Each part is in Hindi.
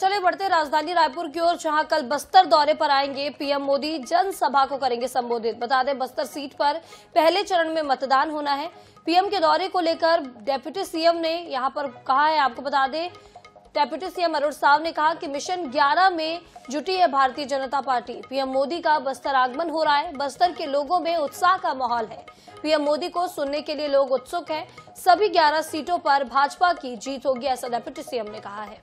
चले बढ़ते राजधानी रायपुर की ओर जहां कल बस्तर दौरे पर आएंगे पीएम मोदी जनसभा को करेंगे संबोधित बता दें बस्तर सीट पर पहले चरण में मतदान होना है पीएम के दौरे को लेकर डेप्यूटी सीएम ने यहां पर कहा है आपको बता दें डेप्यूटी सीएम अरुण साव ने कहा कि मिशन 11 में जुटी है भारतीय जनता पार्टी पीएम मोदी का बस्तर आगमन हो रहा है बस्तर के लोगों में उत्साह का माहौल है पीएम मोदी को सुनने के लिए लोग उत्सुक हैं सभी 11 सीटों पर भाजपा की जीत होगी ऐसा डेप्यूटी सीएम ने कहा है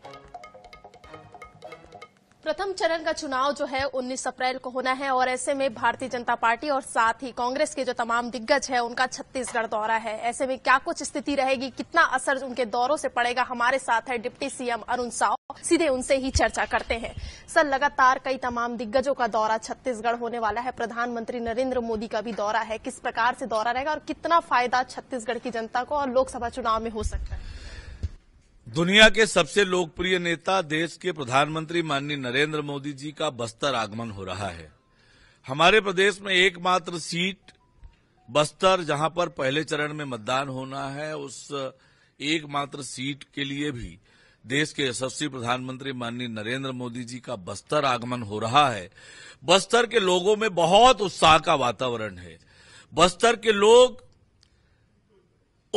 प्रथम चरण का चुनाव जो है 19 अप्रैल को होना है और ऐसे में भारतीय जनता पार्टी और साथ ही कांग्रेस के जो तमाम दिग्गज है उनका छत्तीसगढ़ दौरा है ऐसे में क्या कुछ स्थिति रहेगी कितना असर उनके दौरों से पड़ेगा हमारे साथ है डिप्टी सीएम अरुण साव सीधे उनसे ही चर्चा करते हैं सर लगातार कई तमाम दिग्गजों का दौरा छत्तीसगढ़ होने वाला है प्रधानमंत्री नरेंद्र मोदी का भी दौरा है किस प्रकार से दौरा रहेगा और कितना फायदा छत्तीसगढ़ की जनता को और लोकसभा चुनाव में हो सकता है दुनिया के सबसे लोकप्रिय नेता देश के प्रधानमंत्री माननीय नरेंद्र मोदी जी का बस्तर आगमन हो रहा है हमारे प्रदेश में एकमात्र सीट बस्तर जहां पर पहले चरण में मतदान होना है उस एकमात्र सीट के लिए भी देश के यशस्वी प्रधानमंत्री माननीय नरेंद्र मोदी जी का बस्तर आगमन हो रहा है बस्तर के लोगों में बहुत उत्साह का वातावरण है बस्तर के लोग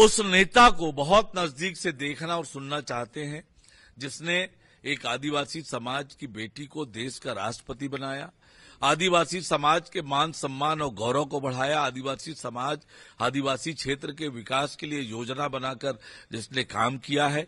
उस नेता को बहुत नजदीक से देखना और सुनना चाहते हैं जिसने एक आदिवासी समाज की बेटी को देश का राष्ट्रपति बनाया आदिवासी समाज के मान सम्मान और गौरव को बढ़ाया आदिवासी समाज आदिवासी क्षेत्र के विकास के लिए योजना बनाकर जिसने काम किया है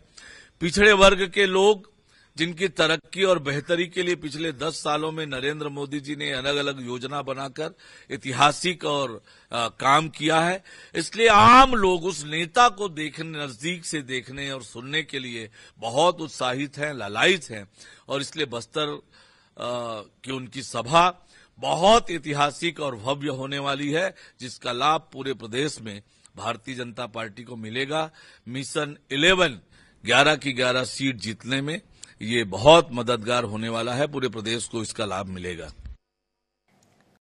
पिछड़े वर्ग के लोग जिनकी तरक्की और बेहतरी के लिए पिछले दस सालों में नरेंद्र मोदी जी ने अलग अलग योजना बनाकर ऐतिहासिक और आ, काम किया है इसलिए आम लोग उस नेता को देखने नजदीक से देखने और सुनने के लिए बहुत उत्साहित हैं ललायित हैं और इसलिए बस्तर की उनकी सभा बहुत ऐतिहासिक और भव्य होने वाली है जिसका लाभ पूरे प्रदेश में भारतीय जनता पार्टी को मिलेगा मिशन इलेवन ग्यारह की ग्यारह सीट जीतने में ये बहुत मददगार होने वाला है पूरे प्रदेश को इसका लाभ मिलेगा